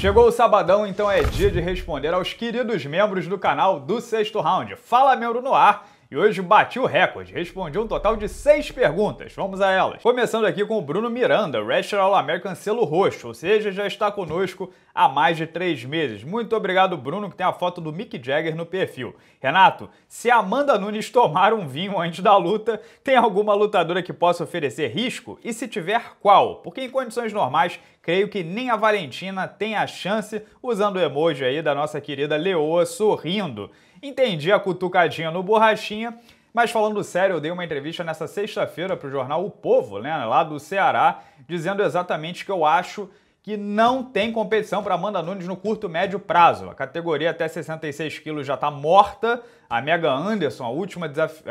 Chegou o sabadão, então é dia de responder aos queridos membros do canal do Sexto Round. Fala, membro no ar! e hoje bati o recorde, respondi um total de seis perguntas. Vamos a elas. Começando aqui com o Bruno Miranda, Restaurant All American selo roxo, ou seja, já está conosco há mais de três meses. Muito obrigado, Bruno, que tem a foto do Mick Jagger no perfil. Renato, se Amanda Nunes tomar um vinho antes da luta, tem alguma lutadora que possa oferecer risco? E se tiver, qual? Porque em condições normais, creio que nem a Valentina tem a chance usando o emoji aí da nossa querida Leoa sorrindo. Entendi a cutucadinha no borrachinha, mas falando sério, eu dei uma entrevista nessa sexta-feira para o jornal O Povo, né, lá do Ceará, dizendo exatamente que eu acho que não tem competição para Amanda Nunes no curto médio prazo. A categoria até 66 quilos já está morta. A Mega Anderson, a última desaf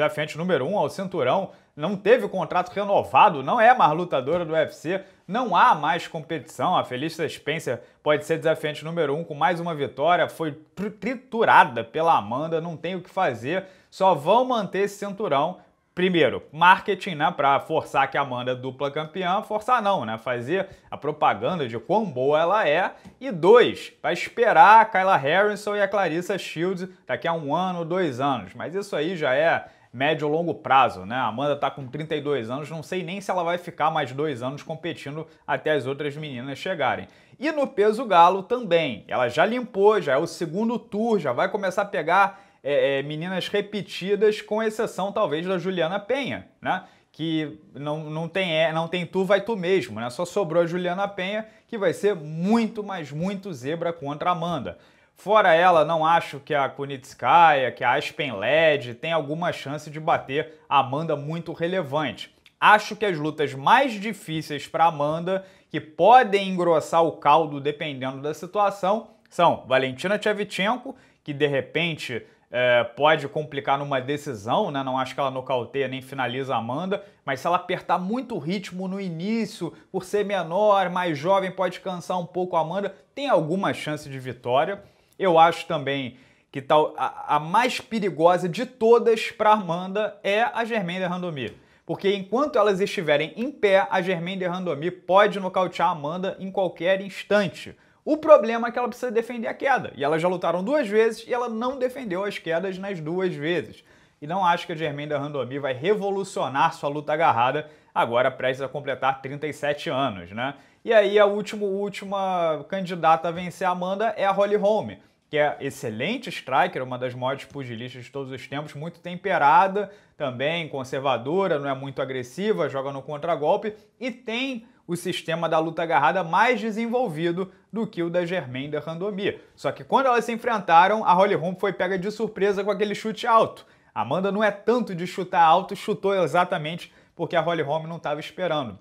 desafiante número 1 um ao cinturão, não teve o contrato renovado, não é mais lutadora do UFC, não há mais competição. A Felícia Spencer pode ser desafiante número 1 um, com mais uma vitória, foi triturada pela Amanda, não tem o que fazer, só vão manter esse cinturão. Primeiro, marketing, né, para forçar que a Amanda dupla campeã, forçar não, né, fazer a propaganda de quão boa ela é. E dois, para esperar a Kyla Harrison e a Clarissa Shields daqui a um ano, dois anos. Mas isso aí já é médio ou longo prazo, né? A Amanda está com 32 anos, não sei nem se ela vai ficar mais dois anos competindo até as outras meninas chegarem. E no peso galo também, ela já limpou, já é o segundo tour, já vai começar a pegar é, é, meninas repetidas, com exceção talvez da Juliana Penha, né? Que não, não tem é, não tem tu, vai tu mesmo, né? Só sobrou a Juliana Penha, que vai ser muito, mas muito zebra contra a Amanda. Fora ela, não acho que a Kunitskaya, que a Aspen LED tem alguma chance de bater a Amanda muito relevante. Acho que as lutas mais difíceis para Amanda, que podem engrossar o caldo dependendo da situação, são Valentina Tchevchenko, que de repente é, pode complicar numa decisão, né? Não acho que ela nocauteia nem finaliza a Amanda, mas se ela apertar muito o ritmo no início, por ser menor, mais jovem, pode cansar um pouco a Amanda, tem alguma chance de vitória. Eu acho também que tal a, a mais perigosa de todas para Amanda é a Germaine de Randomir. Porque enquanto elas estiverem em pé, a Germaine de Randomir pode nocautear a Amanda em qualquer instante. O problema é que ela precisa defender a queda. E elas já lutaram duas vezes e ela não defendeu as quedas nas duas vezes. E não acho que a Germaine de Randomir vai revolucionar sua luta agarrada agora prestes a completar 37 anos, né? E aí a última, última candidata a vencer a Amanda é a Holly Holm que é excelente striker, uma das maiores pugilistas de todos os tempos, muito temperada também, conservadora, não é muito agressiva, joga no contragolpe e tem o sistema da luta agarrada mais desenvolvido do que o da Germain da Randomia. Só que quando elas se enfrentaram, a Holly Holm foi pega de surpresa com aquele chute alto. Amanda não é tanto de chutar alto, chutou exatamente porque a Holly Holm não estava esperando.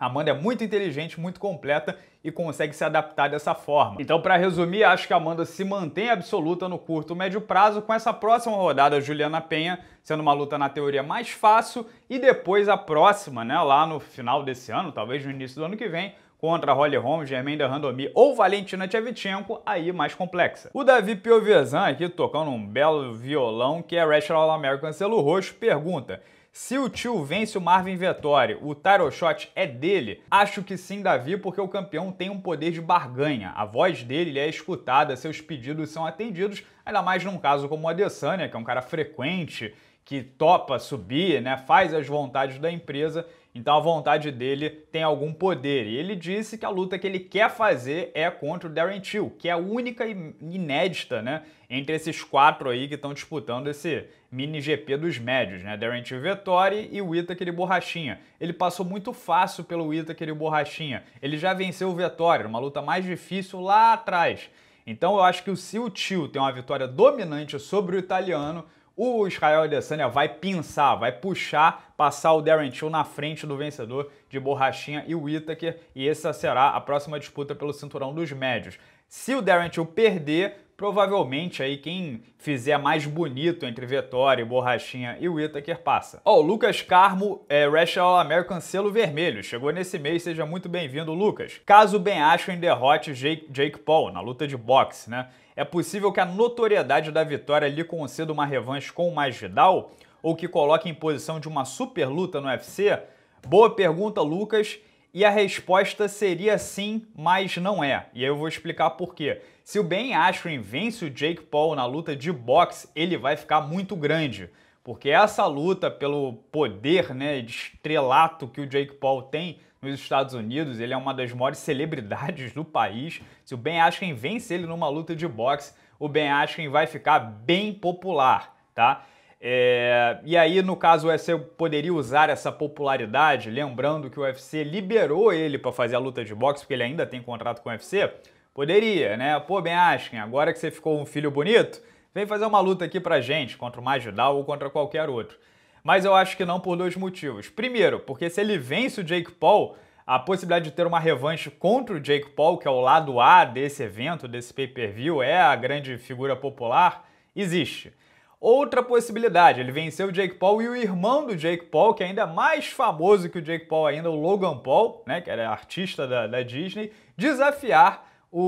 A Amanda é muito inteligente, muito completa e consegue se adaptar dessa forma. Então, para resumir, acho que a Amanda se mantém absoluta no curto e médio prazo, com essa próxima rodada, Juliana Penha, sendo uma luta na teoria mais fácil, e depois a próxima, né, lá no final desse ano, talvez no início do ano que vem, contra Holly Holm, Germaine Randomi ou Valentina Tchevchenko, aí mais complexa. O Davi Piovesan, aqui tocando um belo violão, que é Rational American Selo Roxo, pergunta... Se o tio vence o Marvin Vettori, o title shot é dele? Acho que sim, Davi, porque o campeão tem um poder de barganha. A voz dele é escutada, seus pedidos são atendidos, ainda mais num caso como o Adesanya, que é um cara frequente, que topa subir, né, faz as vontades da empresa então a vontade dele tem algum poder. E ele disse que a luta que ele quer fazer é contra o Darren Till, que é a única e inédita, né? Entre esses quatro aí que estão disputando esse mini GP dos médios, né? Darren Till Vettori e o Itaquele Borrachinha. Ele passou muito fácil pelo Itaquele Borrachinha. Ele já venceu o Vettori, uma luta mais difícil lá atrás. Então eu acho que se o Tio tem uma vitória dominante sobre o italiano, o Israel Adesanya vai pinçar, vai puxar, passar o Darren Till na frente do vencedor de Borrachinha e Whittaker, e essa será a próxima disputa pelo cinturão dos médios. Se o Darren Till perder, provavelmente aí quem fizer mais bonito entre Vettori, Borrachinha e Whittaker passa. Ó, oh, o Lucas Carmo é Rachel American selo vermelho. Chegou nesse mês, seja muito bem-vindo, Lucas. Caso Ben Askren derrote Jake, Jake Paul na luta de boxe, né? É possível que a notoriedade da vitória lhe conceda uma revanche com o Masvidal? Ou que coloque em posição de uma super luta no UFC? Boa pergunta, Lucas. E a resposta seria sim, mas não é. E eu vou explicar por quê. Se o Ben Askren vence o Jake Paul na luta de boxe, ele vai ficar muito grande. Porque essa luta, pelo poder né, de estrelato que o Jake Paul tem, nos Estados Unidos, ele é uma das maiores celebridades do país. Se o Ben Askren vence ele numa luta de boxe, o Ben Askren vai ficar bem popular, tá? É, e aí, no caso, o UFC poderia usar essa popularidade, lembrando que o UFC liberou ele para fazer a luta de boxe, porque ele ainda tem contrato com o UFC. Poderia, né? Pô, Ben Askren, agora que você ficou um filho bonito, vem fazer uma luta aqui pra gente, contra o Majidal ou contra qualquer outro mas eu acho que não por dois motivos. Primeiro, porque se ele vence o Jake Paul, a possibilidade de ter uma revanche contra o Jake Paul, que é o lado A desse evento, desse pay-per-view, é a grande figura popular, existe. Outra possibilidade, ele venceu o Jake Paul e o irmão do Jake Paul, que é ainda mais famoso que o Jake Paul ainda, o Logan Paul, né, que era artista da, da Disney, desafiar o,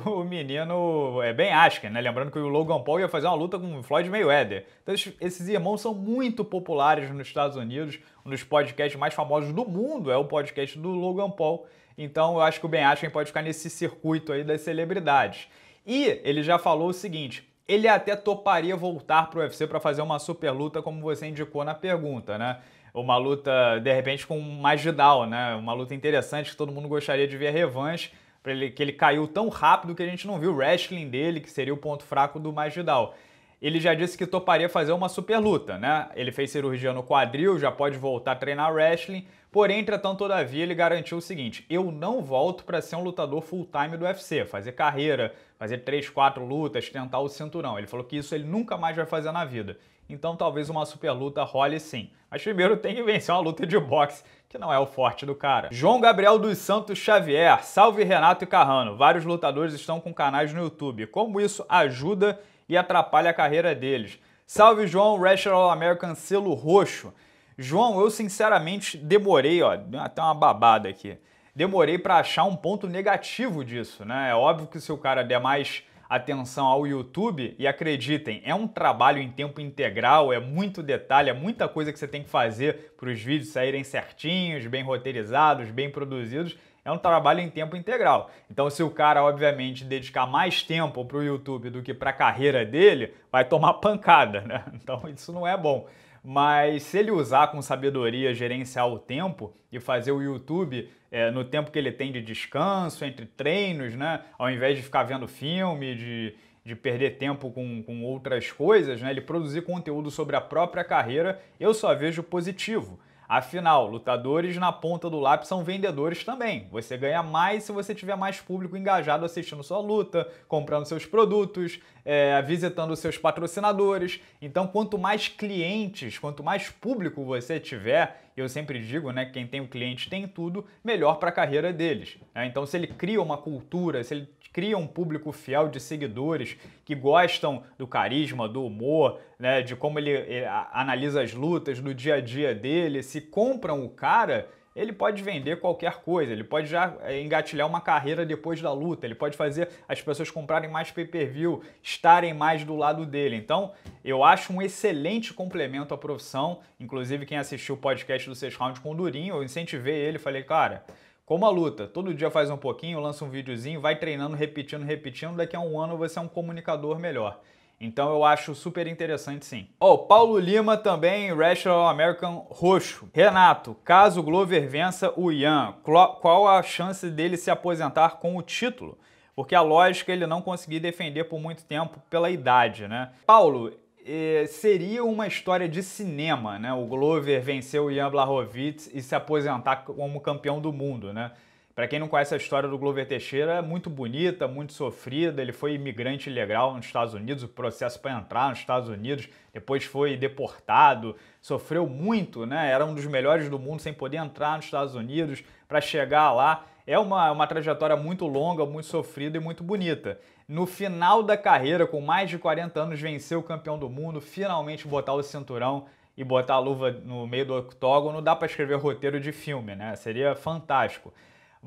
o, o, menino é Ben Askren, né? Lembrando que o Logan Paul ia fazer uma luta com o Floyd Mayweather. Então esses irmãos são muito populares nos Estados Unidos, um dos podcasts mais famosos do mundo é o podcast do Logan Paul. Então eu acho que o Ben Askren pode ficar nesse circuito aí das celebridades. E ele já falou o seguinte, ele até toparia voltar para o UFC para fazer uma super luta, como você indicou na pergunta, né? Uma luta, de repente, com mais Magidal, né? Uma luta interessante que todo mundo gostaria de ver revanche ele, que ele caiu tão rápido que a gente não viu o wrestling dele, que seria o ponto fraco do Masvidal. Ele já disse que toparia fazer uma super luta, né? Ele fez cirurgia no quadril, já pode voltar a treinar wrestling, porém, entretanto, todavia, ele garantiu o seguinte: eu não volto para ser um lutador full-time do UFC, fazer carreira, fazer três, quatro lutas, tentar o cinturão. Ele falou que isso ele nunca mais vai fazer na vida. Então talvez uma super luta role sim. Mas primeiro tem que vencer uma luta de boxe, que não é o forte do cara. João Gabriel dos Santos Xavier, salve Renato e Carrano. Vários lutadores estão com canais no YouTube. Como isso ajuda e atrapalha a carreira deles? Salve João, Wrestler All American selo roxo. João, eu sinceramente demorei, ó, deu até uma babada aqui. Demorei para achar um ponto negativo disso, né? É óbvio que se o cara der mais atenção ao YouTube e acreditem, é um trabalho em tempo integral, é muito detalhe, é muita coisa que você tem que fazer para os vídeos saírem certinhos, bem roteirizados, bem produzidos é um trabalho em tempo integral. Então, se o cara, obviamente, dedicar mais tempo para o YouTube do que para a carreira dele, vai tomar pancada, né? Então, isso não é bom mas se ele usar com sabedoria gerenciar o tempo e fazer o YouTube é, no tempo que ele tem de descanso, entre treinos, né? Ao invés de ficar vendo filme, de, de perder tempo com, com outras coisas, né? Ele produzir conteúdo sobre a própria carreira, eu só vejo positivo. Afinal, lutadores na ponta do lápis são vendedores também. Você ganha mais se você tiver mais público engajado assistindo sua luta, comprando seus produtos, é, visitando seus patrocinadores. Então, quanto mais clientes, quanto mais público você tiver, eu sempre digo, né, quem tem o cliente tem tudo, melhor para a carreira deles. Né? Então, se ele cria uma cultura, se ele cria um público fiel de seguidores que gostam do carisma, do humor, né, de como ele, ele eh, analisa as lutas do dia a dia dele, se compram o cara, ele pode vender qualquer coisa, ele pode já eh, engatilhar uma carreira depois da luta, ele pode fazer as pessoas comprarem mais pay-per-view, estarem mais do lado dele. Então, eu acho um excelente complemento à profissão. Inclusive, quem assistiu o podcast do Seis Round com o Durinho, eu incentivei ele, falei, cara, como a luta, todo dia faz um pouquinho, lança um videozinho, vai treinando, repetindo, repetindo, daqui a um ano você é um comunicador melhor. Então eu acho super interessante sim. Ó, oh, Paulo Lima também, Rational American roxo. Renato, caso Glover vença o Ian, qual a chance dele se aposentar com o título? Porque a lógica é ele não conseguir defender por muito tempo pela idade, né? Paulo, eh, seria uma história de cinema, né? O Glover vencer o Ian Blachowicz e se aposentar como campeão do mundo, né? Para quem não conhece a história do Glover Teixeira, é muito bonita, muito sofrida. Ele foi imigrante ilegal nos Estados Unidos, o processo para entrar nos Estados Unidos, depois foi deportado, sofreu muito, né? Era um dos melhores do mundo sem poder entrar nos Estados Unidos para chegar lá. É uma, é uma trajetória muito longa, muito sofrida e muito bonita. No final da carreira, com mais de 40 anos, venceu o campeão do mundo, finalmente botar o cinturão e botar a luva no meio do octógono, dá para escrever roteiro de filme, né? Seria fantástico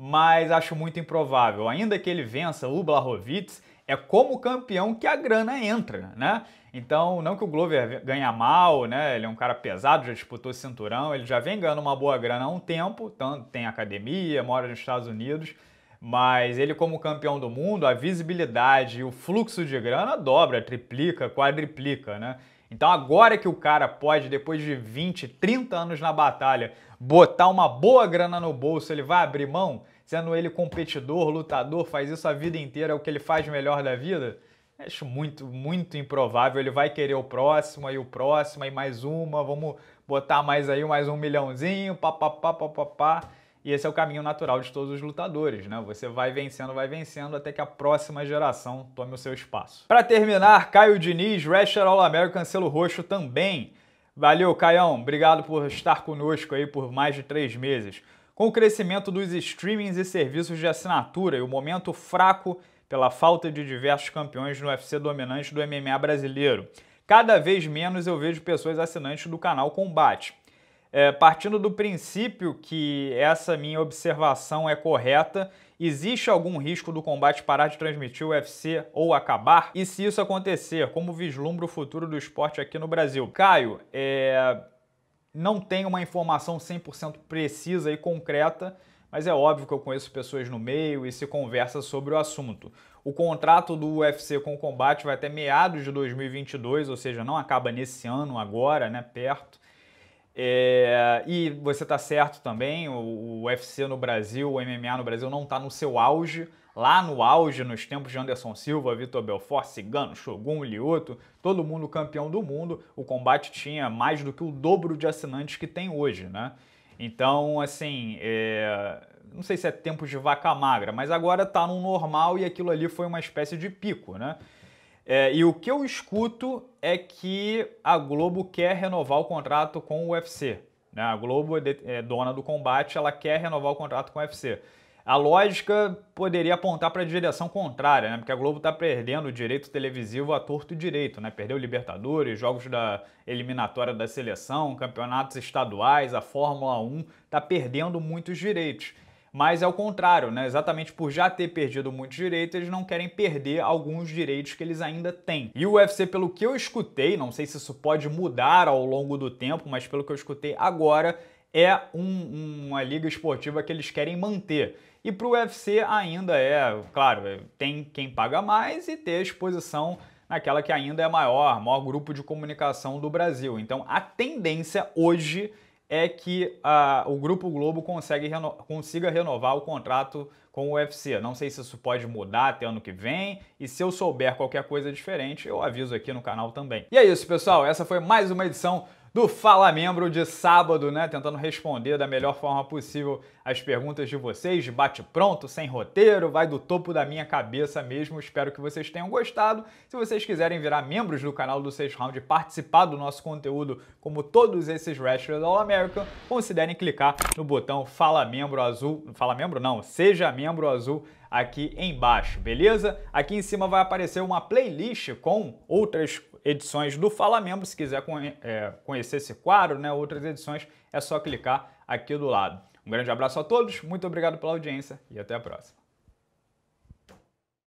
mas acho muito improvável. Ainda que ele vença o Blahovic, é como campeão que a grana entra, né? Então, não que o Glover ganha mal, né? Ele é um cara pesado, já disputou cinturão, ele já vem ganhando uma boa grana há um tempo, tanto tem academia, mora nos Estados Unidos, mas ele como campeão do mundo, a visibilidade e o fluxo de grana dobra, triplica, quadriplica, né? Então agora que o cara pode, depois de 20, 30 anos na batalha, botar uma boa grana no bolso, ele vai abrir mão, sendo ele competidor, lutador, faz isso a vida inteira, é o que ele faz melhor da vida? Acho muito, muito improvável. Ele vai querer o próximo, aí o próximo, aí mais uma, vamos botar mais aí, mais um milhãozinho, papapá, papapá. E esse é o caminho natural de todos os lutadores, né? Você vai vencendo, vai vencendo até que a próxima geração tome o seu espaço. Para terminar, Caio Diniz, Wrestler All-American, selo roxo também. Valeu, Caião. Obrigado por estar conosco aí por mais de três meses. Com o crescimento dos streamings e serviços de assinatura e o momento fraco pela falta de diversos campeões no UFC dominante do MMA brasileiro, cada vez menos eu vejo pessoas assinantes do canal Combate. É, partindo do princípio que essa minha observação é correta, existe algum risco do combate parar de transmitir o UFC ou acabar? E se isso acontecer, como vislumbra o futuro do esporte aqui no Brasil? Caio, é... não tenho uma informação 100% precisa e concreta, mas é óbvio que eu conheço pessoas no meio e se conversa sobre o assunto. O contrato do UFC com o combate vai até meados de 2022, ou seja, não acaba nesse ano, agora, né, perto. É, e você está certo também, o, o, UFC no Brasil, o MMA no Brasil não está no seu auge. Lá no auge, nos tempos de Anderson Silva, Vitor Belfort, Cigano, Shogun, Lioto, todo mundo campeão do mundo, o combate tinha mais do que o dobro de assinantes que tem hoje, né? Então, assim, é, não sei se é tempo de vaca magra, mas agora está no normal e aquilo ali foi uma espécie de pico, né? É, e o que eu escuto é que a Globo quer renovar o contrato com o UFC. Né? A Globo é, é dona do combate, ela quer renovar o contrato com o UFC. A lógica poderia apontar para a direção contrária, né? porque a Globo está perdendo o direito televisivo a torto e direito, né? perdeu Libertadores, jogos da eliminatória da seleção, campeonatos estaduais, a Fórmula 1, está perdendo muitos direitos mas é o contrário, né? Exatamente por já ter perdido muitos direitos, eles não querem perder alguns direitos que eles ainda têm. E o UFC, pelo que eu escutei, não sei se isso pode mudar ao longo do tempo, mas pelo que eu escutei agora, é um, uma liga esportiva que eles querem manter. E para o UFC ainda é, claro, tem quem paga mais e ter exposição naquela que ainda é maior, maior grupo de comunicação do Brasil. Então a tendência hoje é é que a, o Grupo Globo consegue reno, consiga renovar o contrato com o UFC. Não sei se isso pode mudar até ano que vem, e se eu souber qualquer coisa diferente, eu aviso aqui no canal também. E é isso, pessoal. Essa foi mais uma edição do Fala Membro de sábado, né? Tentando responder da melhor forma possível as perguntas de vocês, bate pronto, sem roteiro, vai do topo da minha cabeça mesmo. Espero que vocês tenham gostado. Se vocês quiserem virar membros do canal do 6 Round e participar do nosso conteúdo, como todos esses wrestlers All American, considerem clicar no botão Fala Membro Azul. Fala Membro não, Seja Membro Azul aqui embaixo, beleza? Aqui em cima vai aparecer uma playlist com outras edições do Fala Membro. Se quiser é, conhecer esse quadro, né, outras edições, é só clicar aqui do lado. Um grande abraço a todos, muito obrigado pela audiência e até a próxima.